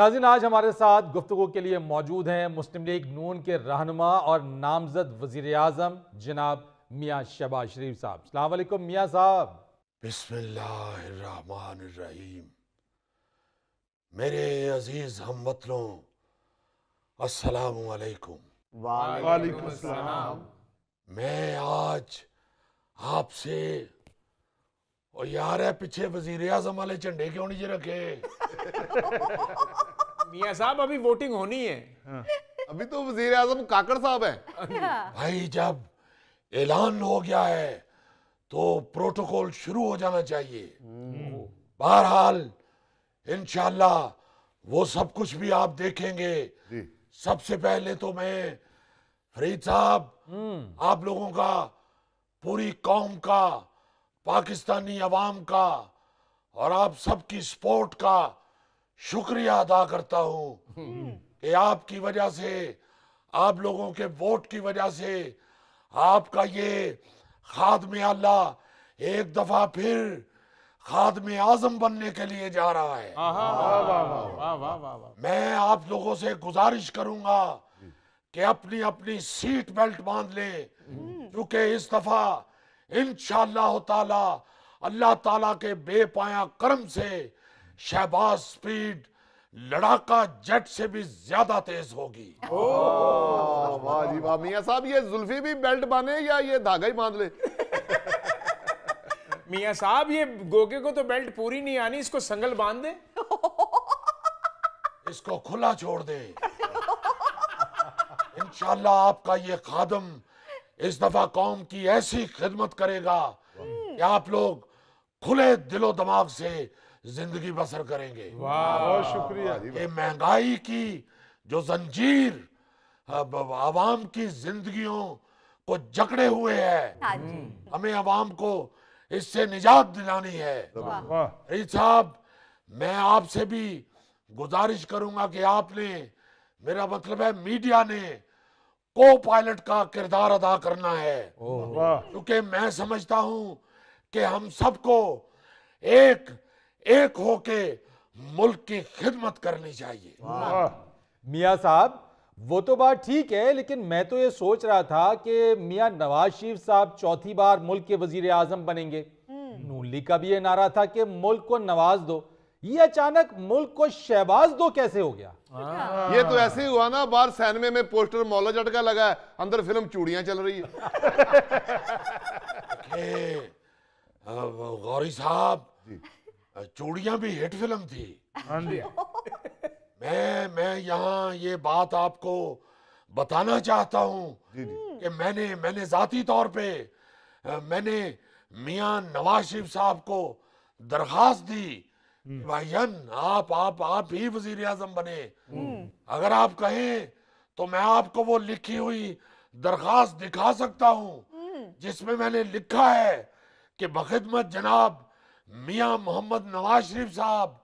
नाजिन आज हमारे साथ गुफ्तु के लिए मौजूद हैं मुस्लिम लीग नून के रहनमा और नामजद वजीर अजम जनाब मियाँ शबाज शरीफ साहब अलैक मियाँ साहब बिस्मिल्लाम मेरे अजीज हम वतनों असलकुम मैं आज आपसे और यार है पीछे वजीर आजम वाले झंडे क्यों नहीं रखे मियाँ साहब अभी वोटिंग होनी है हाँ। अभी तो वजीर आजम काकड़ साहब है अच्छा। भाई जब ऐलान हो गया है तो प्रोटोकॉल शुरू हो जाना चाहिए हम्म। बहरहाल इनशाला वो सब कुछ भी आप देखेंगे सबसे पहले तो मैं फरीद साहब हम्म। आप लोगों का पूरी कौम का पाकिस्तानी अवाम का और आप सबकी सपोर्ट का शुक्रिया अदा करता हूँ कि हम्म। आपकी वजह से आप लोगों के वोट की वजह से आपका ये खाद में अल्लाह एक दफा फिर खाद में आजम बनने के लिए जा रहा है मैं आप लोगों से गुजारिश करूंगा कि अपनी अपनी सीट बेल्ट बांध लें हम्म। क्योंकि इस दफा इन ताला अल्लाह ताला के बेपाया कर्म से शहबाज स्पीड लड़ाका जेट से भी ज्यादा तेज होगी मियाँ साहब ये जुल्फी भी बेल्ट बांधे या ये धागा ही बांध ले मियाँ साहब ये गोगे को तो बेल्ट पूरी नहीं आनी इसको संगल बांध दे इसको खुला छोड़ दे इंशाल्लाह आपका ये खादम इस दफा कौम की ऐसी खिदमत करेगा कि आप लोग खुले दिलो दिमाग से जिंदगी बसर करेंगे बहुत शुक्रिया ये महंगाई की जो जंजीर आवाम की जिंदगियों को जकड़े हुए है हाँ हमें आवाम को इससे निजात दिलानी है साहब मैं आपसे भी गुजारिश करूंगा कि आपने मेरा मतलब है मीडिया ने को पायलट का किरदार अदा करना है क्योंकि मैं समझता हूं कि हम सबको एक एक होके मुल्क की खिदमत करनी चाहिए मियाँ साहब वो तो बात ठीक है लेकिन मैं तो ये सोच रहा था कि मियाँ नवाज शरीफ साहब चौथी बार मुल्क के वजीर आजम बनेंगे हम्म। नूली का भी ये नारा था कि मुल्क को नवाज दो ये अचानक मुल्क को शहबाज दो कैसे हो गया हाँ। ये तो ऐसे ही हुआ ना बाहर सैनमे में पोस्टर मौला झटका लगा है अंदर फिल्म चूड़ियां चल रही है गौरी साहब चूड़ियां भी हिट फिल्म थी हाँ मैं मैं यहाँ ये बात आपको बताना चाहता हूँ कि मैंने मैंने जाती तौर पे मैंने मियां नवाज शरीफ साहब को दरखास्त दी हम्म। भाईजन आप आप आप ही वजीर आजम बने हम्म। हम्म। अगर आप कहें तो मैं आपको वो लिखी हुई दरखास्त दिखा सकता हूँ जिसमें मैंने लिखा है कि बखिदमत जनाब मियाँ मोहम्मद नवाज शरीफ साहब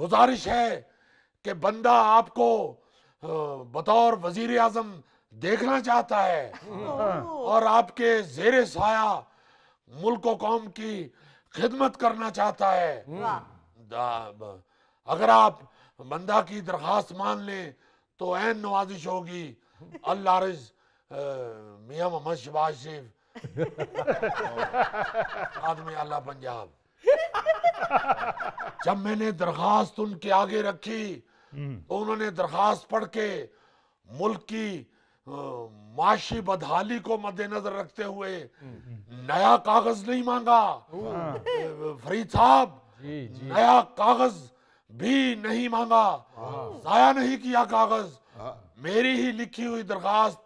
गुजारिश है कि बंदा आपको बतौर वजीर आजम देखना चाहता है और आपके जेर साया मुल्क कौम की खिदमत करना चाहता है हम्म। अगर आप बंदा की दरखास्त मान ले तो एन नवाजिश होगी अल्लाह मिया मोहम्मद शबाज शेफ आदमी अल्लाह पंजाब जब मैंने दरखास्त उनके आगे रखी हम्म। तो उन्होंने दरखास्त पढ़ के मुल्क की माशी बदहाली को मद्देनजर रखते हुए नया कागज नहीं मांगा फरीद साहब नया कागज भी नहीं मांगा जाया नहीं किया कागज मेरी ही लिखी हुई दरखास्त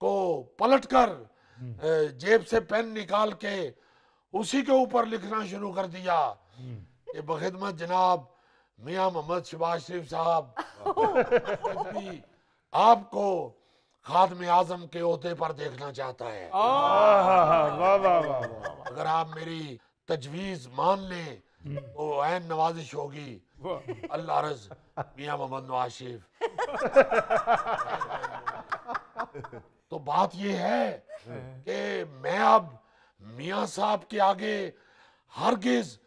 को पलट कर जेब से पेन निकाल के उसी के ऊपर लिखना शुरू कर दिया ये बखिदमत जनाब मियां मोहम्मद शबाज शरीफ साहब आपको खादम आजम के अहदे पर देखना चाहता है अगर आप मेरी तजवीज मान ले तो ऐन नवाजिश होगी अल्लाह रज मिया मोहम्मद नवाज शरीफ तो बात यह है कि मैं अब मियाँ साहब के आगे हरगिज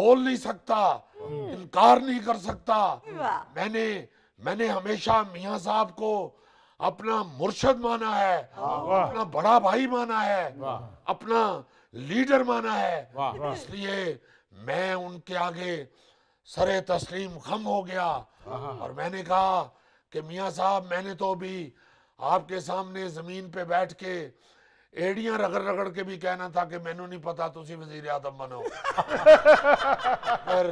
बोल नहीं सकता इनकार नहीं कर सकता मैंने मैंने हमेशा मियाँ साहब को अपना मुर्शद माना है अपना बड़ा भाई माना है अपना लीडर माना है इसलिए मैं उनके आगे सरे तस्लीम खम हो गया और मैंने कहा कि मियाँ साहब मैंने तो भी आपके सामने ज़मीन पे बैठ के एड़ियां रगड़ रगड़ के भी कहना था कि मैनू नहीं पता तुम वजीर आदम बनो